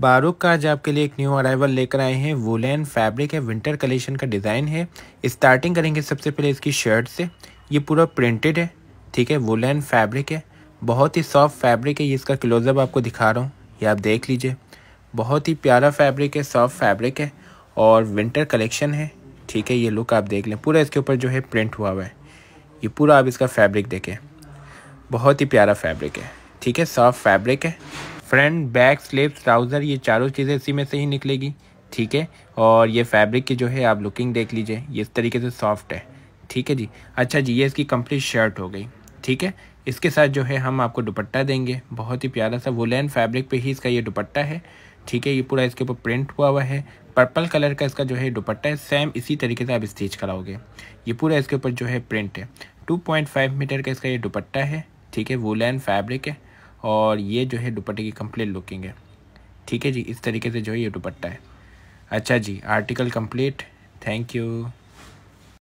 बारूक का आज आपके लिए एक न्यू अराइवल लेकर आए हैं वोलैन फैब्रिक है विंटर कलेक्शन का डिज़ाइन है स्टार्टिंग करेंगे सबसे पहले इसकी शर्ट से ये पूरा प्रिंटेड है ठीक है वोलैन फैब्रिक है बहुत ही सॉफ्ट फैब्रिक है ये इसका क्लोजअप आपको दिखा रहा हूँ ये आप देख लीजिए बहुत ही प्यारा फैब्रिक है सॉफ्ट फैब्रिक है और विंटर कलेक्शन है ठीक है ये लुक आप देख लें पूरा इसके ऊपर जो है प्रिंट हुआ हुआ है ये पूरा आप इसका फैब्रिक देखें बहुत ही प्यारा फैब्रिक है ठीक है सॉफ्ट फैब्रिक है फ्रंट बैक स्लीव ट्राउज़र ये चारों चीज़ें इसी में से ही निकलेगी ठीक है और ये फैब्रिक की जो है आप लुकिंग देख लीजिए ये इस तरीके से सॉफ्ट है ठीक है जी अच्छा जी ये इसकी कंप्लीट शर्ट हो गई ठीक है इसके साथ जो है हम आपको दुपट्टा देंगे बहुत ही प्यारा सा वुलन फैब्रिक पे ही इसका ये दुपट्टा है ठीक है ये पूरा इसके ऊपर प्रिंट हुआ हुआ है पर्पल कलर का इसका जो है दुपट्टा है सेम इसी तरीके से आप स्टिच कराओगे ये पूरा इसके ऊपर जो है प्रिंट है टू मीटर का इसका ये दुपट्टा है ठीक है वुलन फैब्रिक है और ये जो है दुपट्टे की कंप्लीट लुकिंग है ठीक है जी इस तरीके से जो है ये दुपट्टा है अच्छा जी आर्टिकल कंप्लीट थैंक यू